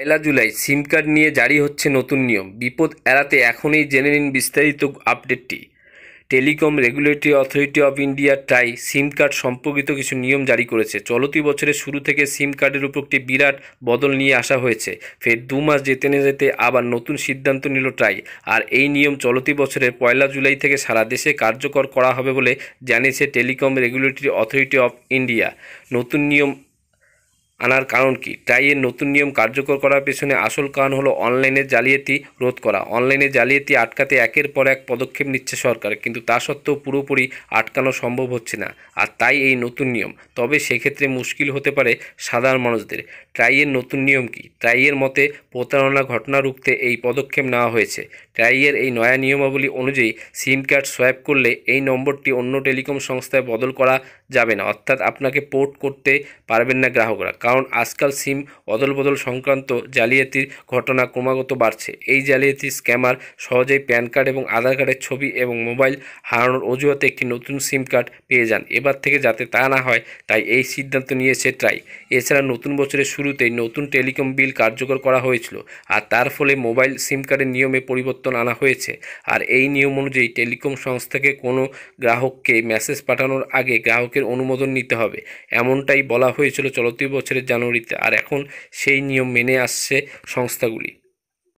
পয়লা জুলাই সিম card নিয়ে জারি হচ্ছে নতুন নিয়ম বিপদ এড়াতে এখনই জেনে নিন বিস্তারিত আপডেটটি telecom regulatory authority of India TRAI SIM card সম্পর্কিত কিছু নিয়ম জারি করেছে চলতি বছরের শুরু থেকে সিম কার্ডের উপর একটি বিরাট বদল নিয়ে আসা হয়েছে ফের দু মাস যেতে না যেতে আবার নতুন সিদ্ধান্ত নিল ট্রাই আর এই নিয়ম চলতি বছরের পয়লা জুলাই থেকে সারা দেশে কার্যকর করা হবে বলে জানিয়েছে telecom regulatory authority of India নতুন নিয়ম আনার কারণ কি ট্রাইয়ের নতুন নিয়ম কার্যকর করার পেছনে আসল কারণ হলো অনলাইনে জালিয়াতি রোধ করা অনলাইনে জালিয়াতি আটকাতে একের পর এক পদক্ষেপ নিচ্ছে সরকার কিন্তু তা সত্ত্বেও পুরোপুরি আটকানো সম্ভব হচ্ছে না আর তাই এই নতুন নিয়ম তবে সেক্ষেত্রে মুশকিল হতে পারে সাধারণ মানুষদের ট্রাইয়ের নতুন নিয়ম কি ট্রাইয়ের মতে প্রতারণা ঘটনা রুখতে এই পদক্ষেপ নেওয়া হয়েছে ট্রাইয়ের এই নয়া নিয়মাবলী অনুযায়ী সিম কার্ড সোয়াইপ করলে এই নম্বরটি অন্য টেলিকম সংস্থায় বদল করা যাবে না অর্থাৎ আপনাকে পোর্ট করতে পারবেন না গ্রাহকরা কারণ আজকাল সিম অদল বদল সংক্রান্ত জালিয়াতির ঘটনা ক্রমাগত বাড়ছে এই জালিয়াতির স্ক্যামার সহজেই প্যান কার্ড এবং আধার কার্ডের ছবি এবং মোবাইল হারানোর অজুহাতে একটি নতুন সিম কার্ড পেয়ে যান এবার থেকে যাতে তা না হয় তাই এই সিদ্ধান্ত নিয়েছে ট্রাই এছাড়া নতুন বছরের শুরুতেই নতুন টেলিকম বিল কার্যকর করা হয়েছিল আর তার ফলে মোবাইল সিম কার্ডের নিয়মে পরিবর্তন পরিবর্তন আনা হয়েছে আর এই নিয়ম অনুযায়ী টেলিকম সংস্থাকে কোনো গ্রাহককে মেসেজ পাঠানোর আগে গ্রাহকের অনুমোদন নিতে হবে এমনটাই বলা হয়েছিল চলতি বছরের জানুয়ারিতে আর এখন সেই নিয়ম মেনে আসছে সংস্থাগুলি